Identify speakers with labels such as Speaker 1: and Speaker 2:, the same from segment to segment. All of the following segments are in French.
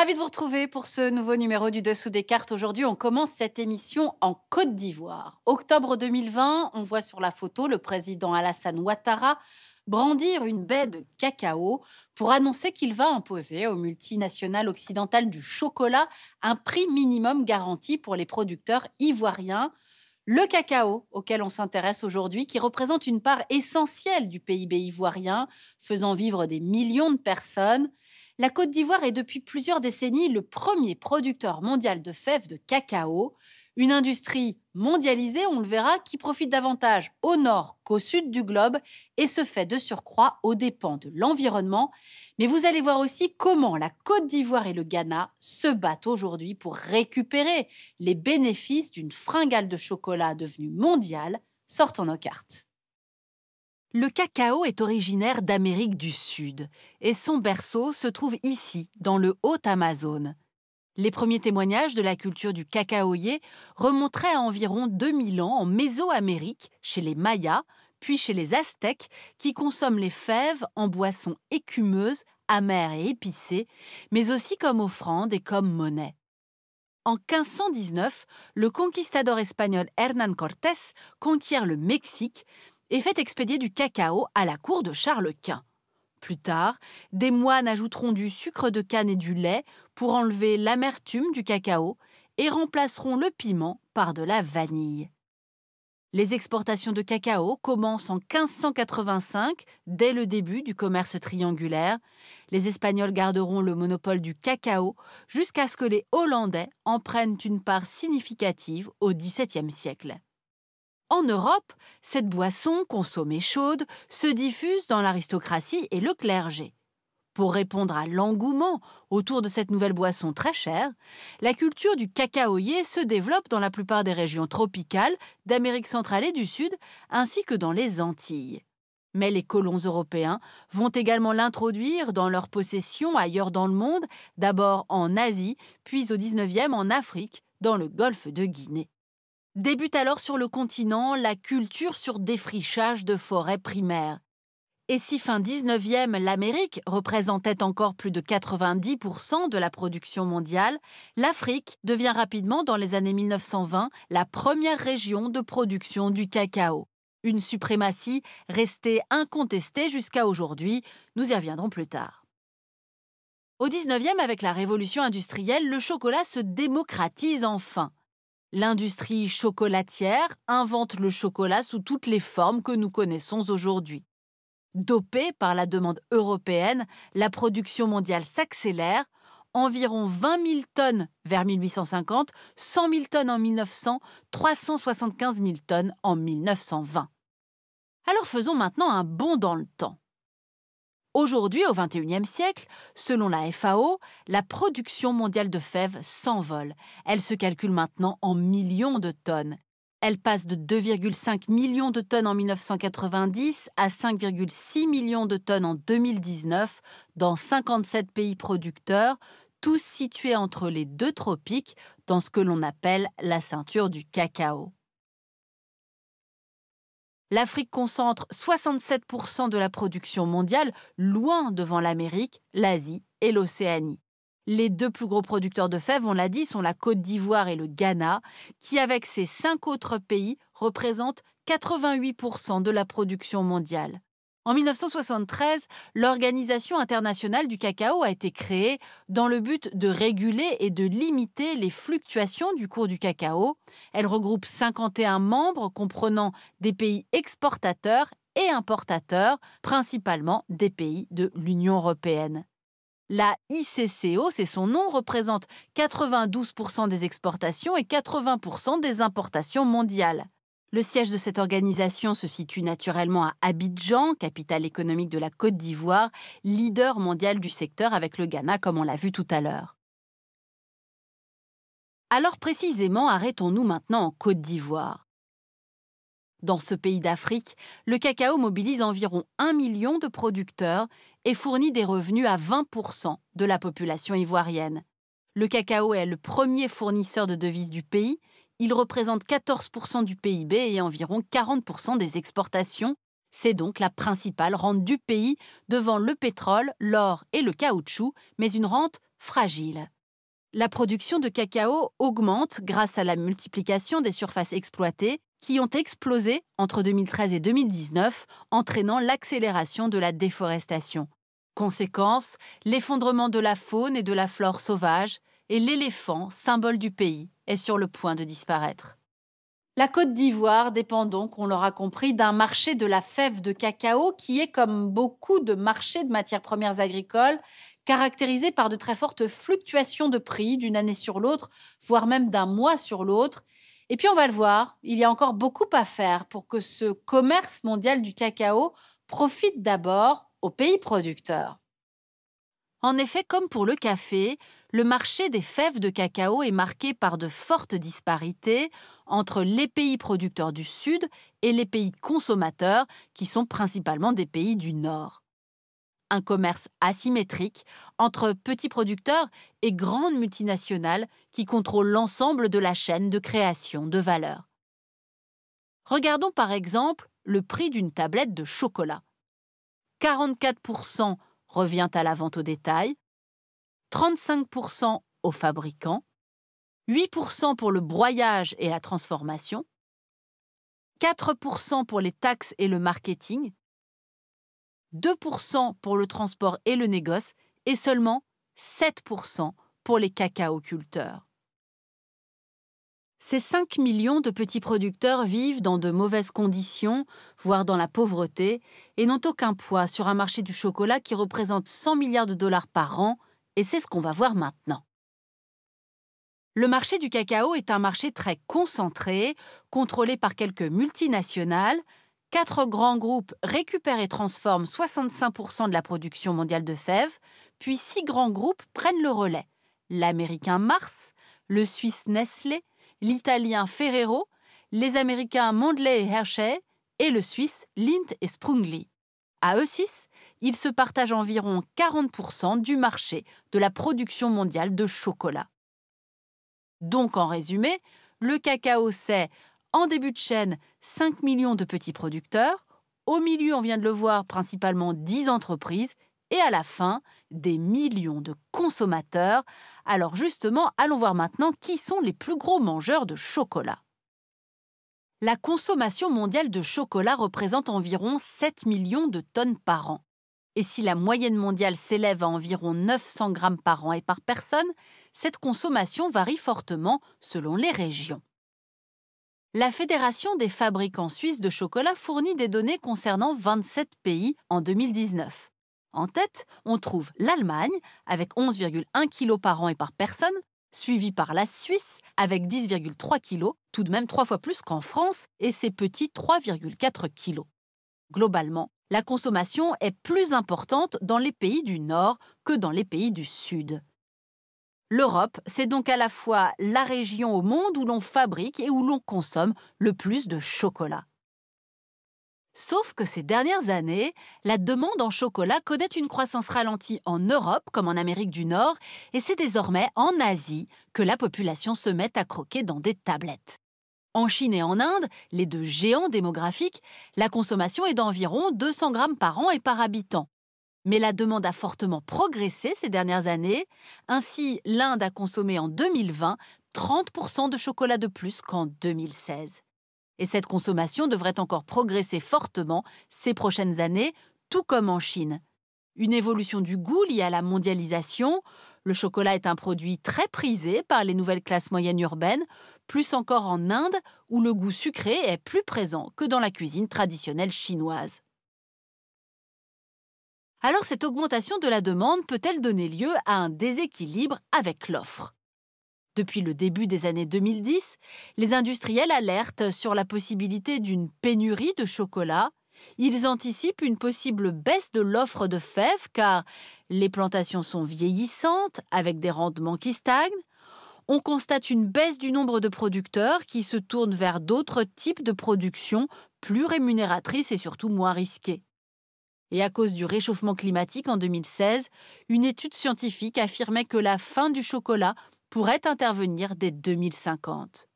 Speaker 1: Ravi de vous retrouver pour ce nouveau numéro du Dessous des cartes. Aujourd'hui, on commence cette émission en Côte d'Ivoire. Octobre 2020, on voit sur la photo le président Alassane Ouattara brandir une baie de cacao pour annoncer qu'il va imposer aux multinationales occidentales du chocolat un prix minimum garanti pour les producteurs ivoiriens. Le cacao, auquel on s'intéresse aujourd'hui, qui représente une part essentielle du PIB ivoirien, faisant vivre des millions de personnes, la Côte d'Ivoire est depuis plusieurs décennies le premier producteur mondial de fèves de cacao, une industrie mondialisée, on le verra, qui profite davantage au nord qu'au sud du globe et se fait de surcroît aux dépens de l'environnement. Mais vous allez voir aussi comment la Côte d'Ivoire et le Ghana se battent aujourd'hui pour récupérer les bénéfices d'une fringale de chocolat devenue mondiale sortant nos cartes. Le cacao est originaire d'Amérique du Sud et son berceau se trouve ici, dans le haut Amazon. Les premiers témoignages de la culture du cacaoyer remonteraient à environ 2000 ans en Mésoamérique, chez les Mayas, puis chez les Aztèques, qui consomment les fèves en boissons écumeuses, amères et épicées, mais aussi comme offrande et comme monnaie. En 1519, le conquistador espagnol Hernán Cortés conquiert le Mexique, et fait expédier du cacao à la cour de Charles Quint. Plus tard, des moines ajouteront du sucre de canne et du lait pour enlever l'amertume du cacao et remplaceront le piment par de la vanille. Les exportations de cacao commencent en 1585, dès le début du commerce triangulaire. Les Espagnols garderont le monopole du cacao jusqu'à ce que les Hollandais en prennent une part significative au XVIIe siècle. En Europe, cette boisson, consommée chaude, se diffuse dans l'aristocratie et le clergé. Pour répondre à l'engouement autour de cette nouvelle boisson très chère, la culture du cacaoyer se développe dans la plupart des régions tropicales d'Amérique centrale et du Sud, ainsi que dans les Antilles. Mais les colons européens vont également l'introduire dans leurs possessions ailleurs dans le monde, d'abord en Asie, puis au XIXe en Afrique, dans le golfe de Guinée. Débute alors sur le continent la culture sur défrichage de forêts primaires. Et si fin 19e, l'Amérique représentait encore plus de 90% de la production mondiale, l'Afrique devient rapidement, dans les années 1920, la première région de production du cacao. Une suprématie restée incontestée jusqu'à aujourd'hui, nous y reviendrons plus tard. Au 19e, avec la révolution industrielle, le chocolat se démocratise enfin. L'industrie chocolatière invente le chocolat sous toutes les formes que nous connaissons aujourd'hui. Dopée par la demande européenne, la production mondiale s'accélère, environ 20 000 tonnes vers 1850, 100 000 tonnes en 1900, 375 000 tonnes en 1920. Alors faisons maintenant un bond dans le temps. Aujourd'hui, au XXIe siècle, selon la FAO, la production mondiale de fèves s'envole. Elle se calcule maintenant en millions de tonnes. Elle passe de 2,5 millions de tonnes en 1990 à 5,6 millions de tonnes en 2019 dans 57 pays producteurs, tous situés entre les deux tropiques, dans ce que l'on appelle la ceinture du cacao. L'Afrique concentre 67% de la production mondiale, loin devant l'Amérique, l'Asie et l'Océanie. Les deux plus gros producteurs de fèves, on l'a dit, sont la Côte d'Ivoire et le Ghana, qui avec ces cinq autres pays représentent 88% de la production mondiale. En 1973, l'Organisation internationale du cacao a été créée dans le but de réguler et de limiter les fluctuations du cours du cacao. Elle regroupe 51 membres comprenant des pays exportateurs et importateurs, principalement des pays de l'Union européenne. La ICCO, c'est son nom, représente 92% des exportations et 80% des importations mondiales. Le siège de cette organisation se situe naturellement à Abidjan, capitale économique de la Côte d'Ivoire, leader mondial du secteur avec le Ghana comme on l'a vu tout à l'heure. Alors précisément, arrêtons-nous maintenant en Côte d'Ivoire. Dans ce pays d'Afrique, le cacao mobilise environ 1 million de producteurs et fournit des revenus à 20% de la population ivoirienne. Le cacao est le premier fournisseur de devises du pays il représente 14% du PIB et environ 40% des exportations. C'est donc la principale rente du pays devant le pétrole, l'or et le caoutchouc, mais une rente fragile. La production de cacao augmente grâce à la multiplication des surfaces exploitées qui ont explosé entre 2013 et 2019, entraînant l'accélération de la déforestation. Conséquence, l'effondrement de la faune et de la flore sauvage, et l'éléphant, symbole du pays, est sur le point de disparaître. La Côte d'Ivoire dépend donc, on l'aura compris, d'un marché de la fève de cacao qui est, comme beaucoup de marchés de matières premières agricoles, caractérisé par de très fortes fluctuations de prix d'une année sur l'autre, voire même d'un mois sur l'autre. Et puis on va le voir, il y a encore beaucoup à faire pour que ce commerce mondial du cacao profite d'abord aux pays producteurs. En effet, comme pour le café, le marché des fèves de cacao est marqué par de fortes disparités entre les pays producteurs du Sud et les pays consommateurs, qui sont principalement des pays du Nord. Un commerce asymétrique entre petits producteurs et grandes multinationales qui contrôlent l'ensemble de la chaîne de création de valeur. Regardons par exemple le prix d'une tablette de chocolat. 44% revient à la vente au détail, 35% aux fabricants, 8% pour le broyage et la transformation, 4% pour les taxes et le marketing, 2% pour le transport et le négoce et seulement 7% pour les cacaoculteurs. Ces 5 millions de petits producteurs vivent dans de mauvaises conditions, voire dans la pauvreté, et n'ont aucun poids sur un marché du chocolat qui représente 100 milliards de dollars par an et c'est ce qu'on va voir maintenant. Le marché du cacao est un marché très concentré, contrôlé par quelques multinationales. Quatre grands groupes récupèrent et transforment 65% de la production mondiale de fèves, puis six grands groupes prennent le relais. L'américain Mars, le suisse Nestlé, l'italien Ferrero, les américains Mondelez et Hershey, et le suisse Lindt et Sprungly. À eux six, il se partage environ 40% du marché de la production mondiale de chocolat. Donc en résumé, le cacao c'est en début de chaîne 5 millions de petits producteurs, au milieu on vient de le voir principalement 10 entreprises et à la fin des millions de consommateurs. Alors justement, allons voir maintenant qui sont les plus gros mangeurs de chocolat. La consommation mondiale de chocolat représente environ 7 millions de tonnes par an. Et si la moyenne mondiale s'élève à environ 900 grammes par an et par personne, cette consommation varie fortement selon les régions. La Fédération des fabricants suisses de chocolat fournit des données concernant 27 pays en 2019. En tête, on trouve l'Allemagne, avec 11,1 kg par an et par personne, suivie par la Suisse, avec 10,3 kg, tout de même trois fois plus qu'en France, et ses petits 3,4 kg. Globalement, la consommation est plus importante dans les pays du Nord que dans les pays du Sud. L'Europe, c'est donc à la fois la région au monde où l'on fabrique et où l'on consomme le plus de chocolat. Sauf que ces dernières années, la demande en chocolat connaît une croissance ralentie en Europe comme en Amérique du Nord, et c'est désormais en Asie que la population se met à croquer dans des tablettes. En Chine et en Inde, les deux géants démographiques, la consommation est d'environ 200 grammes par an et par habitant. Mais la demande a fortement progressé ces dernières années. Ainsi, l'Inde a consommé en 2020 30% de chocolat de plus qu'en 2016. Et cette consommation devrait encore progresser fortement ces prochaines années, tout comme en Chine. Une évolution du goût liée à la mondialisation, le chocolat est un produit très prisé par les nouvelles classes moyennes urbaines, plus encore en Inde, où le goût sucré est plus présent que dans la cuisine traditionnelle chinoise. Alors cette augmentation de la demande peut-elle donner lieu à un déséquilibre avec l'offre depuis le début des années 2010, les industriels alertent sur la possibilité d'une pénurie de chocolat ils anticipent une possible baisse de l'offre de fèves car les plantations sont vieillissantes avec des rendements qui stagnent. On constate une baisse du nombre de producteurs qui se tournent vers d'autres types de production plus rémunératrices et surtout moins risquées. Et à cause du réchauffement climatique en 2016, une étude scientifique affirmait que la fin du chocolat pourrait intervenir dès 2050.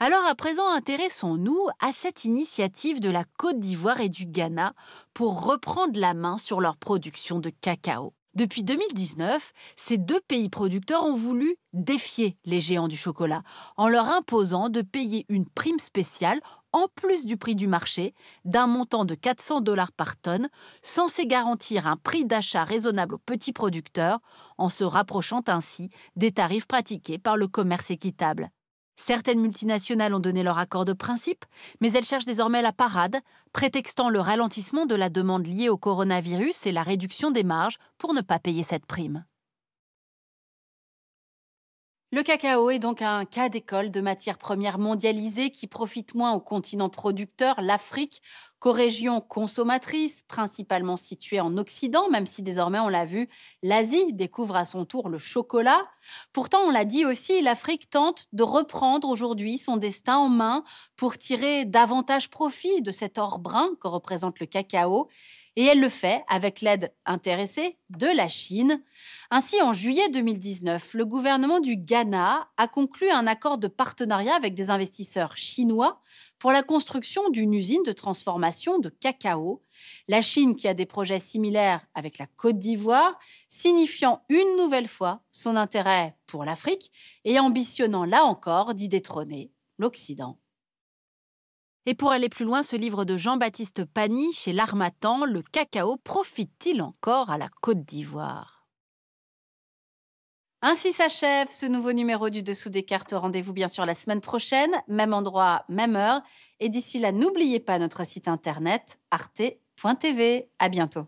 Speaker 1: Alors à présent, intéressons-nous à cette initiative de la Côte d'Ivoire et du Ghana pour reprendre la main sur leur production de cacao. Depuis 2019, ces deux pays producteurs ont voulu défier les géants du chocolat en leur imposant de payer une prime spéciale en plus du prix du marché d'un montant de 400 dollars par tonne, censé garantir un prix d'achat raisonnable aux petits producteurs en se rapprochant ainsi des tarifs pratiqués par le commerce équitable. Certaines multinationales ont donné leur accord de principe, mais elles cherchent désormais la parade, prétextant le ralentissement de la demande liée au coronavirus et la réduction des marges pour ne pas payer cette prime. Le cacao est donc un cas d'école de matière première mondialisée qui profite moins au continent producteur, l'Afrique, qu'aux régions consommatrices, principalement situées en Occident, même si désormais on l'a vu, l'Asie découvre à son tour le chocolat. Pourtant, on l'a dit aussi, l'Afrique tente de reprendre aujourd'hui son destin en main pour tirer davantage profit de cet or brun que représente le cacao et elle le fait avec l'aide intéressée de la Chine. Ainsi, en juillet 2019, le gouvernement du Ghana a conclu un accord de partenariat avec des investisseurs chinois pour la construction d'une usine de transformation de cacao. La Chine, qui a des projets similaires avec la Côte d'Ivoire, signifiant une nouvelle fois son intérêt pour l'Afrique et ambitionnant là encore d'y détrôner l'Occident. Et pour aller plus loin, ce livre de Jean-Baptiste Pagny chez l'Armatan, Le cacao profite-t-il encore à la Côte d'Ivoire ainsi s'achève ce nouveau numéro du Dessous des cartes. Rendez-vous bien sûr la semaine prochaine, même endroit, même heure. Et d'ici là, n'oubliez pas notre site internet arte.tv. À bientôt.